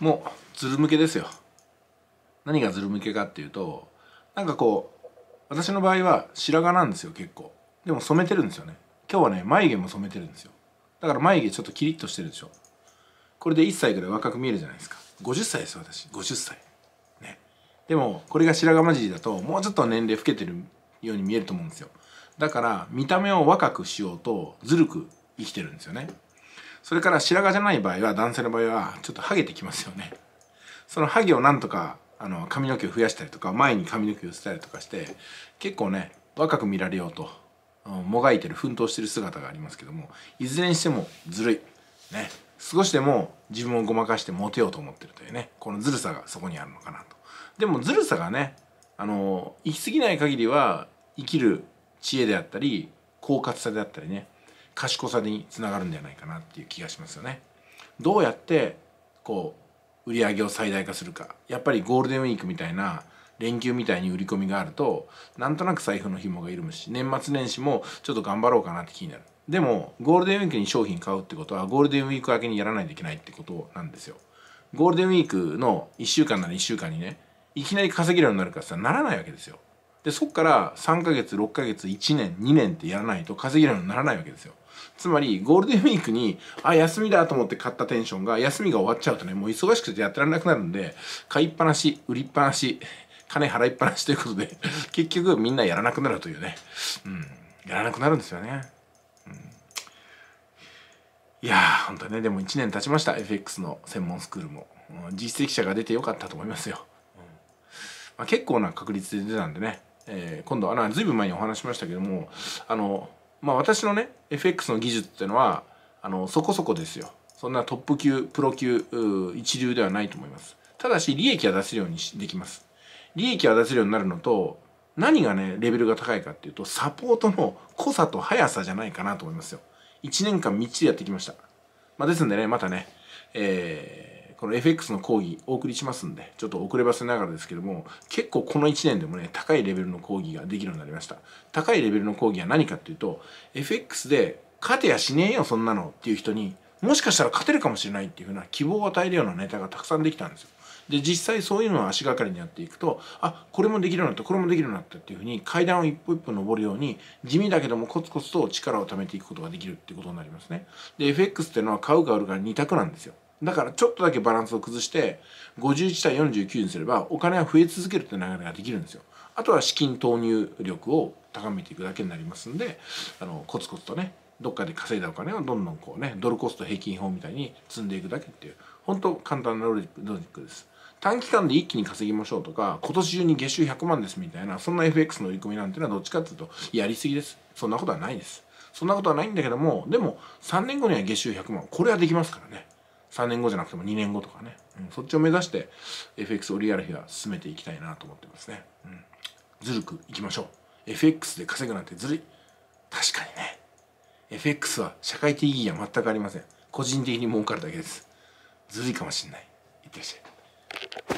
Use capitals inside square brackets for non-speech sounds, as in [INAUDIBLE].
もうずる向けですよ何がずる向けかっていうとなんかこう私の場合は白髪なんですよ結構でも染めてるんですよね今日はね眉毛も染めてるんですよだから眉毛ちょっとキリッとしてるでしょこれで1歳ぐらい若く見えるじゃないですか50歳です私50歳ねでもこれが白髪混じりだともうちょっと年齢老けてるように見えると思うんですよだから見た目を若くしようとずるく生きてるんですよねそれから白髪じゃない場合は男性の場合はちょっとハゲてきますよねそのハゲをなんとかあの髪の毛を増やしたりとか前に髪の毛を捨てたりとかして結構ね若く見られようともがいてる奮闘してる姿がありますけどもいずれにしてもずるいね少しでも自分をごまかしてモテようと思ってるというねこのずるさがそこにあるのかなとでもずるさがねあの行き過ぎない限りは生きる知恵であったり狡猾さであったりね賢さにつながるんじゃないかなっていう気がしますよね。どうやってこう売り上げを最大化するかやっぱりゴールデンウィークみたいな連休みたいに売り込みがあるとなんとなく財布の紐が緩むし年末年始もちょっと頑張ろうかなって気になるでもゴールデンウィークに商品買うってことはゴールデンウィーク明けにやらないといけないってことなんですよゴールデンウィークの1週間なら1週間にねいきなり稼げるようになるかってならないわけですよでそっから3ヶ月6ヶ月1年2年ってやらないと稼げるようにならないわけですよつまりゴールデンウィークにあ休みだと思って買ったテンションが休みが終わっちゃうとねもう忙しくてやってられなくなるんで買いっぱなし売りっぱなし金払いっぱなしということで [LAUGHS] 結局みんなやらなくなるというね、うん、やらなくなるんですよね。いやー、ほんとね、でも1年経ちました、FX の専門スクールも。実績者が出てよかったと思いますよ。まあ、結構な確率で出たんでね、えー、今度、あの、ずいぶん前にお話しましたけども、あの、まあ私のね FX の技術っていうのはあのそこそこですよそんなトップ級プロ級一流ではないと思いますただし利益は出せるようにできます利益は出せるようになるのと何がねレベルが高いかっていうとサポートの濃さと速さじゃないかなと思いますよ1年間みっちりやってきました、まあ、ですんでねまたねえーこの FX の講義お送りしますんで、ちょっと遅ればせながらですけども、結構この1年でもね、高いレベルの講義ができるようになりました。高いレベルの講義は何かっていうと、FX で勝てやしねえよ、そんなのっていう人に、もしかしたら勝てるかもしれないっていうふうな希望を与えるようなネタがたくさんできたんですよ。で、実際そういうのを足がかりにやっていくと、あ、これもできるようになった、これもできるようになったっていうふうに階段を一歩一歩登るように、地味だけどもコツコツと力を貯めていくことができるっていうことになりますね。で、FX っていうのは買うか売るか2択なんですよ。だからちょっとだけバランスを崩して51対49にすればお金は増え続けるって流れができるんですよ。あとは資金投入力を高めていくだけになりますんであのコツコツとねどっかで稼いだお金をどんどんこうねドルコスト平均法みたいに積んでいくだけっていう本当簡単なロジックです。短期間で一気に稼ぎましょうとか今年中に月収100万ですみたいなそんな FX の売り込みなんてのはどっちかっていうとやりすぎですそんなことはないですそんなことはないんだけどもでも3年後には月収100万これはできますからね3年後じゃなくても2年後とかね、うん、そっちを目指して FX オリアルフェア進めていきたいなと思ってますね、うん、ずるくいきましょう FX で稼ぐなんてずるい確かにね FX は社会的意義は全くありません個人的に儲かるだけですずるいかもしんないいってらっしゃい